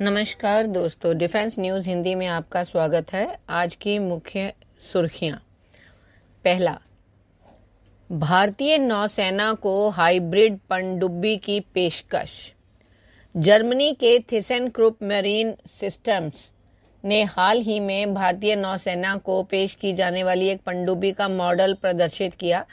नमस्कार दोस्तों defence news Hindi में आपका स्वागत है आज की मुख्य सुर्खियां पहला भारतीय नौसेना को हाइब्रिड पनडुब्बी की पेशकश जर्मनी के थिसन क्रुप मरीन सिस्टम्स ने हाल ही में भारतीय नौसेना को पेश की जाने वाली एक पनडुब्बी का मॉडल प्रदर्शित किया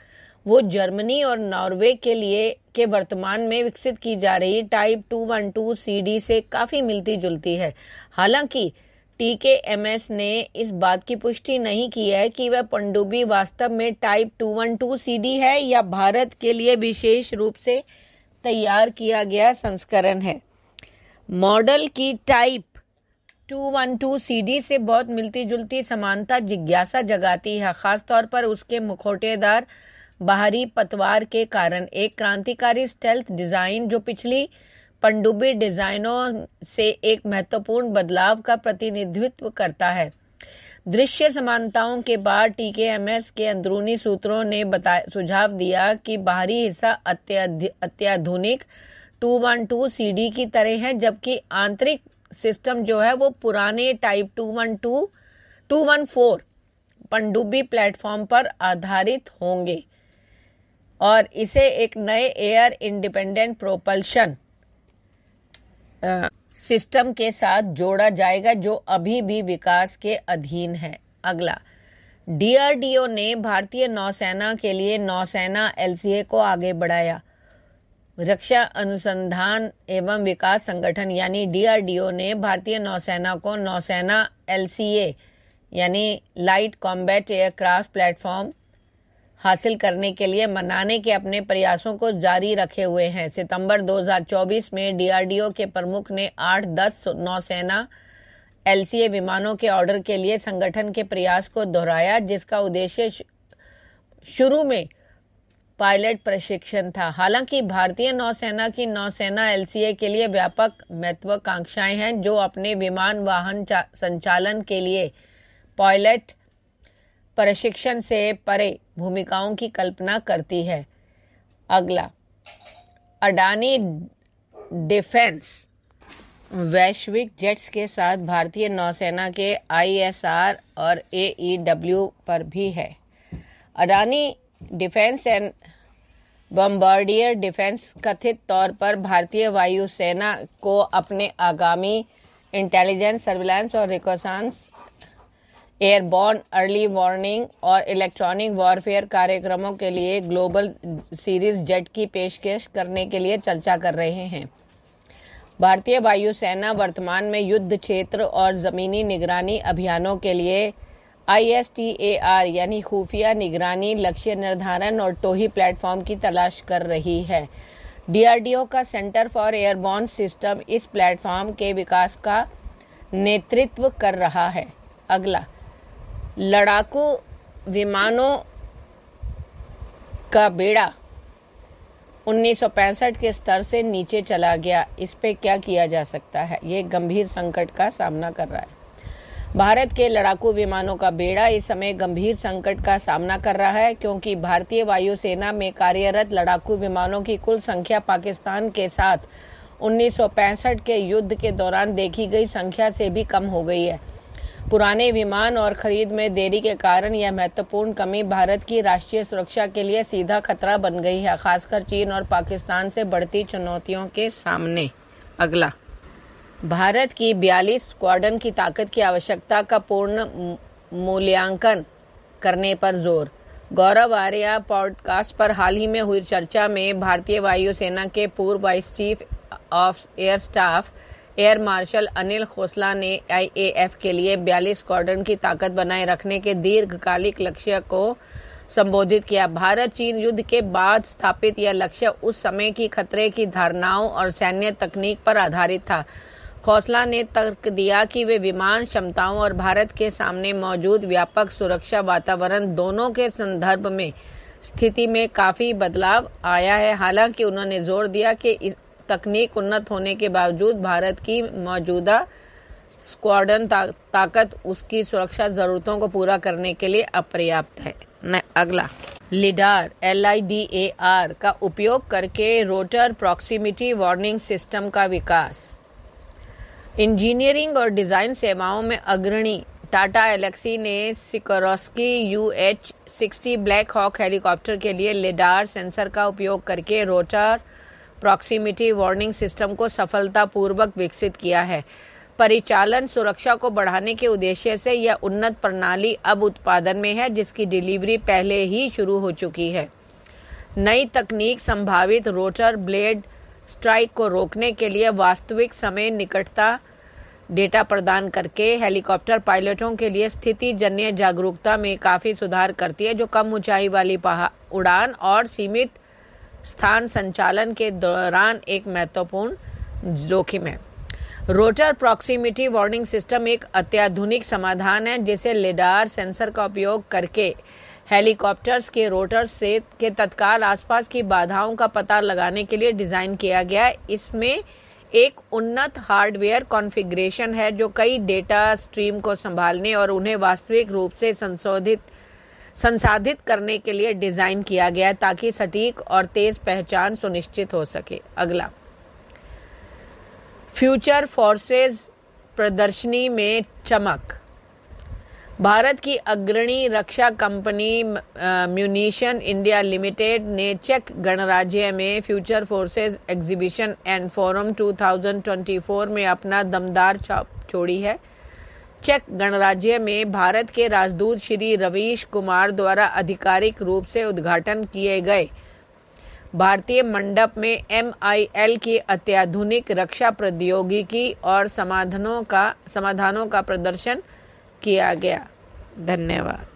वो जर्मनी और नॉर्वे के लिए के वर्तमान में विकसित की जा रही type two one two C से काफ़ी मिलती जुलती है हालांकि टीके एम एस ने इस बात की पुष्टि नहीं की है कि वह पंडुबी वास्तव में type two one two C है या भारत के लिए विशेष रूप से तैयार किया गया संस्करण है मॉडल की type two one two C से बहुत मिलती जुलती समानता जिज्ञासा जगाती है खासतौर पर उसके मुखोटेदार बाहरी पतवार के कारण एक क्रांतिकारी स्टेल्थ डिजाइन जो पिछली पनडुब्बी डिजाइनों से एक महत्वपूर्ण बदलाव का प्रतिनिधित्व करता है दृश्य समानताओं के बाद टीकेएमएस के अंदरूनी सूत्रों ने सुझाव दिया कि बाहरी हिस्सा अत्याधुनिक टू वन टू सीडी की तरह है जबकि आंतरिक सिस्टम जो है वो पुराने type two one two two one four पनडुब्बी प्लेटफॉर्म पर आधारित होंगे और इसे एक नए एयर इंडिपेंडेंट प्रोपल्शन सिस्टम के साथ जोड़ा जाएगा जो अभी भी विकास के अधीन है अगला डीआरडीओ ने भारतीय नौसेना के लिए नौसेना एलसीए को आगे बढ़ाया रक्षा अनुसंधान एवं विकास संगठन यानी डीआरडीओ ने भारतीय नौसेना को नौसेना एलसीए यानी लाइट कॉम्बैट एयरक्राफ्ट प्लेटफॉर्म हासिल करने के लिए मनाने के अपने प्रयासों को जारी रखे हुए हैं सितंबर 2024 में डीआरडीओ के प्रमुख ने 8 दस नौसेना एलसीए विमानों के ऑर्डर के लिए संगठन के प्रयास को दोहराया जिसका उद्देश्य शुरू में पायलट प्रशिक्षण था हालांकि भारतीय नौसेना की नौसेना एलसीए के लिए व्यापक महत्वाकांक्षाएं हैं जो अपने विमान वाहन संचालन के लिए पायलट प्रशिक्षण से परे भूमिकाओं की कल्पना करती है अगला अडानी डिफेंस वैश्विक जेट्स के साथ भारतीय नौसेना के आईएसआर और एईडब्ल्यू पर भी है Adani defence and Bombardier defence कथित तौर पर भारतीय वायुसेना को अपने आगामी इंटेलिजेंस सर्विलांस और रिकॉसांस एयरबॉर्न अर्ली वार्निंग और इलेक्ट्रॉनिक वॉरफेयर कार्यक्रमों के लिए ग्लोबल सीरीज जेट की पेशकश करने के लिए चर्चा कर रहे हैं भारतीय वायुसेना वर्तमान में युद्ध क्षेत्र और ज़मीनी निगरानी अभियानों के लिए आई यानी खुफिया निगरानी लक्ष्य निर्धारण और टोही प्लेटफॉर्म की तलाश कर रही है डीआरडीओ का सेंटर फॉर एयरबॉर्न सिस्टम इस प्लेटफॉर्म के विकास का नेतृत्व कर रहा है अगला लड़ाकू विमानों का बेड़ा 1965 के स्तर से नीचे चला गया इस पे क्या किया जा सकता है ये गंभीर संकट का सामना कर रहा है भारत के लड़ाकू विमानों का बेड़ा इस समय गंभीर संकट का सामना कर रहा है क्योंकि भारतीय वायुसेना में कार्यरत लड़ाकू विमानों की कुल संख्या पाकिस्तान के साथ 1965 के युद्ध के दौरान देखी गई संख्या से भी कम हो गई है पुराने विमान और खरीद में देरी के कारण यह महत्वपूर्ण कमी भारत की राष्ट्रीय सुरक्षा के लिए सीधा खतरा बन गई है खासकर चीन और पाकिस्तान से बढ़ती चुनौतियों के सामने अगला भारत की बयालीस स्क्वाडन की ताकत की आवश्यकता का पूर्ण मूल्यांकन करने पर जोर गौरव आर्या पॉडकास्ट पर हाल ही में हुई चर्चा में भारतीय वायुसेना के पूर्व vice chief of air staff air marshal Anil Khosla ने आईएएफ के लिए 42 स्क्वाड्रन की ताकत बनाए रखने के दीर्घकालिक लक्ष्य को संबोधित किया भारत चीन युद्ध के बाद स्थापित यह लक्ष्य उस समय की खतरे की धारणाओं और सैन्य तकनीक पर आधारित था खोसला ने तर्क दिया कि वे विमान क्षमताओं और भारत के सामने मौजूद व्यापक सुरक्षा वातावरण दोनों के संदर्भ में स्थिति में काफी बदलाव आया है हालांकि उन्होंने जोर दिया कि तकनीक उन्नत होने के बावजूद भारत की मौजूदा स्क्वाडन ता, ताकत उसकी सुरक्षा जरूरतों को पूरा करने के लिए अपर्याप्त है न, अगला lidar L I D A R का उपयोग करके रोटर प्रॉक्सिमिटी वार्निंग सिस्टम का विकास इंजीनियरिंग और डिज़ाइन सेवाओं में अग्रणी टाटा एलेक्सी ने Sikorsky U H sixty Black Hawk helicopter के लिए लिडार सेंसर का उपयोग करके रोटर प्रॉक्सिमिटी वार्निंग सिस्टम को सफलतापूर्वक विकसित किया है परिचालन सुरक्षा को बढ़ाने के उद्देश्य से यह उन्नत प्रणाली अब उत्पादन में है जिसकी डिलीवरी पहले ही शुरू हो चुकी है नई तकनीक संभावित रोटर ब्लेड स्ट्राइक को रोकने के लिए वास्तविक समय निकटता डेटा प्रदान करके हेलीकॉप्टर पायलटों के लिए स्थिति जन्य जागरूकता में काफ़ी सुधार करती है जो कम ऊंचाई वाली उड़ान और सीमित स्थान संचालन के दौरान एक महत्वपूर्ण जोखिम है रोटर प्रॉक्सिमिटी वार्निंग सिस्टम एक अत्याधुनिक समाधान है जिसे लेडार सेंसर का उपयोग करके हेलीकॉप्टर्स के रोटर से के तत्काल आसपास की बाधाओं का पता लगाने के लिए डिज़ाइन किया गया है इसमें एक उन्नत हार्डवेयर कॉन्फ़िगरेशन है जो कई डेटा स्ट्रीम को संभालने और उन्हें वास्तविक रूप से संशोधित संसाधित करने के लिए डिजाइन किया गया ताकि सटीक और तेज पहचान सुनिश्चित हो सके अगला फ्यूचर फोर्सेस प्रदर्शनी में चमक भारत की अग्रणी रक्षा कंपनी म्यूनिशन इंडिया लिमिटेड ने चेक गणराज्य में future forces exhibition and forum 2024 में अपना दमदार छाप छोड़ी है चेक गणराज्य में भारत के राजदूत श्री रवीश कुमार द्वारा आधिकारिक रूप से उद्घाटन किए गए भारतीय मंडप में एम की अत्याधुनिक रक्षा प्रौद्योगिकी और समाधानों का समाधानों का प्रदर्शन किया गया धन्यवाद